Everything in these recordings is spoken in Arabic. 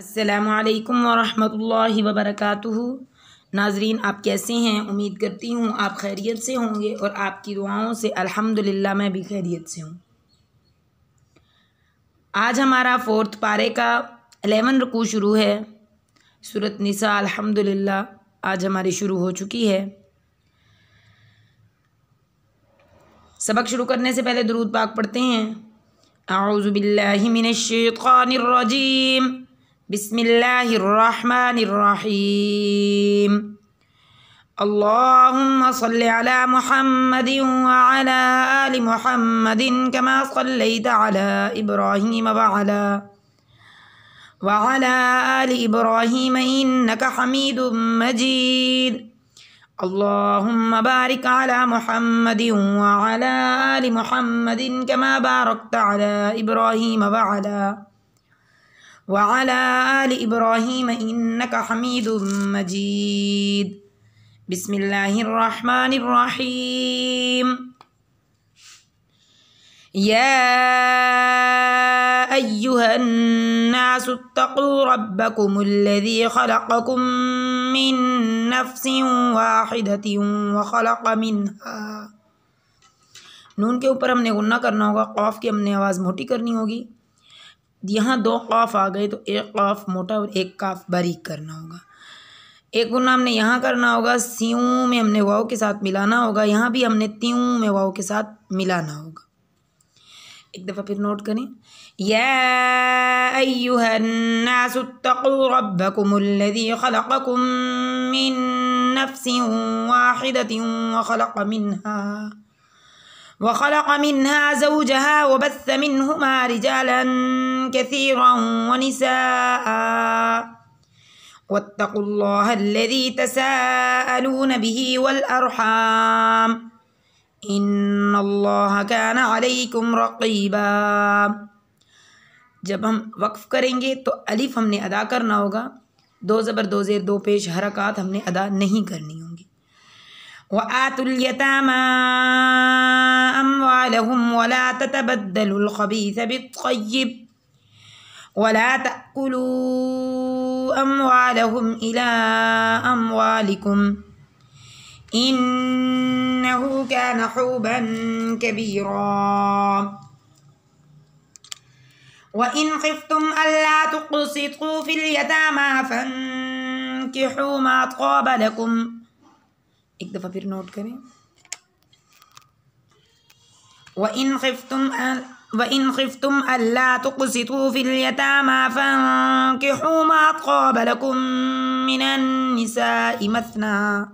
असलकम वरहमल वबरक नाजरीन आप कैसे हैं उम्मीद करती हूँ आप खैरियत से होंगे और आपकी दुआओं से अल्हम्दुलिल्लाह मैं भी खैरियत से हूँ आज हमारा फोर्थ पारे का एलेवन रकू शुरू है सूरत निसा अल्हम्दुलिल्लाह आज हमारी शुरू हो चुकी है सबक शुरू करने से पहले दरूद पाक पढ़ते हैं आउज़बिल्लिमिनशानरजीम بسم الله الرحمن الرحيم اللهم صل على محمد وعلى آل محمد كما صليت على إبراهيم وعلى وعلى آل إبراهيم إنك حميد مجيد اللهم بارك على محمد وعلى آل محمد كما باركت على إبراهيم وعلى وعلى آل إبراهيم إنك حميد مجيد بسم الله الرحمن الرحيم يا أيها الناس اتقوا ربكم الذي خلقكم من نفس واحدة وخلق منها اوپر ہم نے غنہ کرنا ہوگا होगा کے ہم نے آواز موٹی کرنی ہوگی यहाँ दो क़ाफ आ गए तो एक क़ाफ मोटा और एक काफ बारीक करना होगा एक गुना हमने यहाँ करना होगा सीऊँ में हमने वाओ के साथ मिलाना होगा यहाँ भी हमने त्यों में वाओ के साथ मिलाना होगा एक दफ़ा फिर नोट करें या وخلق منها زوجها وبث منهما رجالا كثيرا ونساء واتقوا الله الذي تساءلون به والأرحام إن الله كان عليكم رقيبا جب ہم وقف کریں گے تو علیف ہم نے ادا کرنا ہوگا دو زبر دو زیر دو پیش حرکات ہم نے ادا نہیں کرنی होगी وآتوا اليتامى أموالهم ولا تتبدلوا الخبيث بالطيب ولا تأكلوا أموالهم إلى أموالكم إنه كان حوبا كبيرا وإن خفتم ألا تقسطوا في اليتامى فانكحوا ما طاب لكم एक दफ़ा फिर नोट करें وَإِن خِفْتُمْ وإن خفتم ألا تقسطوا في اليتامى فانكحوا ما طاب لكم من النساء مثنى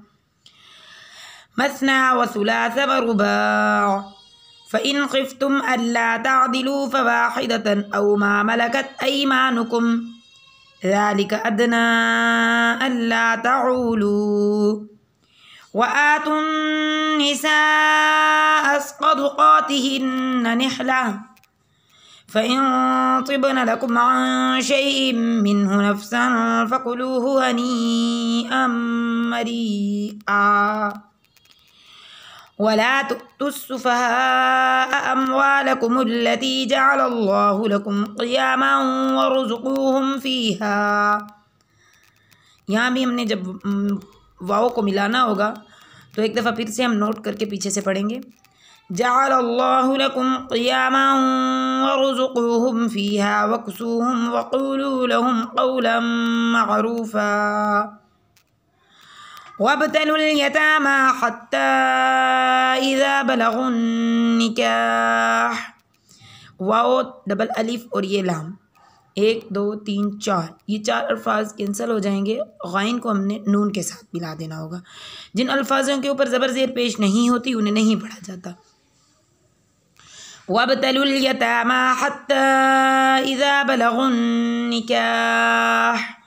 مثنى وثلاث ورباع فإن خفتم ألا تعدلوا فواحدة أو ما ملكت أيمانكم ذلك أدنى ألا تعولوا وآتوا النساء صدقاتهن نحلة فإن طبن لكم عن شيء منه نفسا فكلوه هنيئا مريئا ولا تؤتوا السفهاء أموالكم التي جعل الله لكم قياما وارزقوهم فيها يا ميم نجب واو کو ملانا ہوگا تو ایک دفعہ پھر سے ہم نوٹ کر کے پیچھے سے جعل الله لكم قياما ورزقوهم فيها وكسوهم وقولوا لهم قولا معروفا وابتلوا اليتامى حتى إذا بلغوا النكاح واو دبل ألف أوريلام एक दो तीन चार ये चार अल्फाज कैंसिल हो जाएंगे गैन को हमने नून के साथ मिला देना होगा जिन अल्फाजों के ऊपर ज़बर ज़ेर पेश नहीं होती उन्हें नहीं पढ़ा जाता وابتلوا اليتامى حتى إذا بلغوا النكاح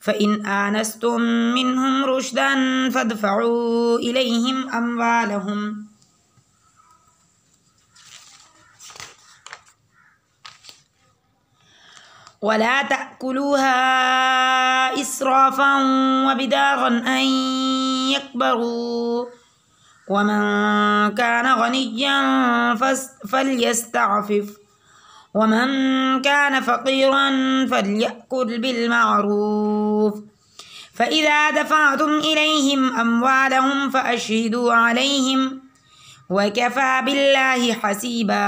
فإن آنستم منهم رشدا ولا تأكلوها إسرافا وبداغا أن يكبروا ومن كان غنيا فليستعفف ومن كان فقيرا فليأكل بالمعروف فإذا دفعتم إليهم أموالهم فأشهدوا عليهم وكفى بالله حسيبا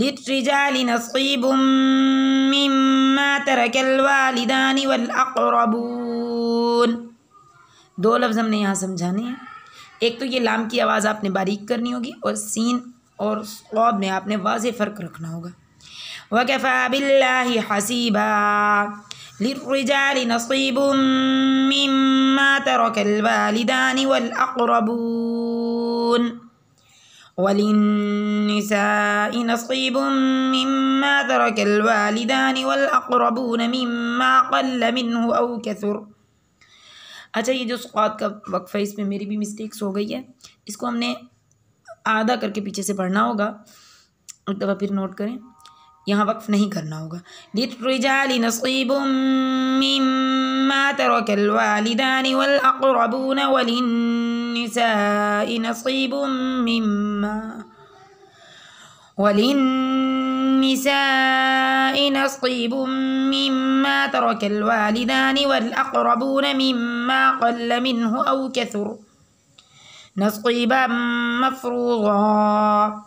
للرجال نصيب مما ترك الوالدان والأقربون دو لفظ ہم نے یہاں سمجھانے ہیں ایک تو یہ لام کی آواز آپ نے باریک کرنی ہوگی اور سین اور سواب میں آپ نے واضح فرق رکھنا ہوگا وَكَفَى بِاللَّهِ حَسِيبًا لِلْرِجَالِ نَصِيبٌ مِّمَّا تَرَكَ الْوَالِدَانِ وَالْأَقْرَبُونَ وللنساء نصيب مما ترك الوالدان والأقربون مما قل منه أو كثر अच्छा ये जो स्वाद का वक्फा है इसमें मेरी भी मिस्टेक्स हो गई है इसको हमने आधा करके पीछे से पढ़ना होगा एक दफ़ा फिर नोट करें यहाँ वक्फ नहीं करना होगा लिटरजाली नसीब مما ترك الوالدان والأقربون وللنساء نصيب مما مما وللنساء نصيب مما ترك الوالدان والأقربون مما قل منه أو كثر نصيبا مفروضا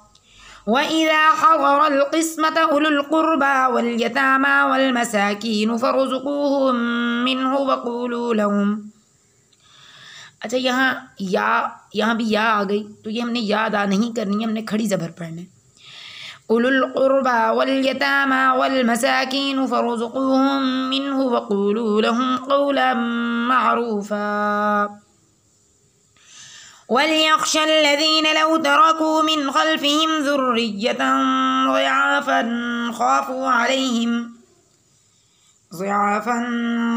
وإذا حضر القسمة أولو القربى واليتامى والمساكين فارزقوهم منه وقولوا لهم أتيها يا یہاں بھی یا आ गई तो ये हमने याद आ नहीं करनी है हमने खड़ी ज़बर पढ़ना है قل القربى واليتامى والمساكين فارزقوهم منه وقولوا لهم قولا معروفا وليخشى الذين لو تركوا من خلفهم ذرية ضعافا خافوا عليهم ضعافا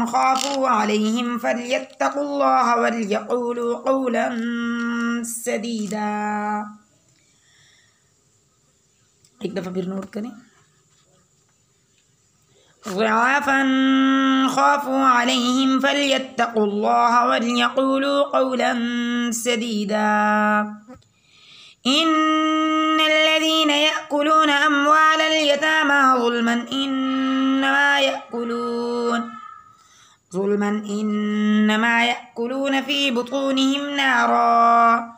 خافوا عليهم فليتقوا الله وليقولوا قولا سديدا ضعافا خافوا عليهم فليتقوا الله وليقولوا قولا سديدا إن الذين يأكلون أموال اليتامى ظلما إنما يأكلون ظلما إنما يأكلون في بطونهم نارا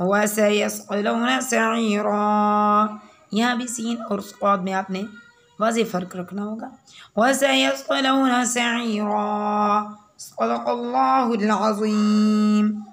وسيصلون سعيرا يابسين भी सीन ما स्वाद में आपने वाज फ़र्क रखना होगा वसयसलून सईरा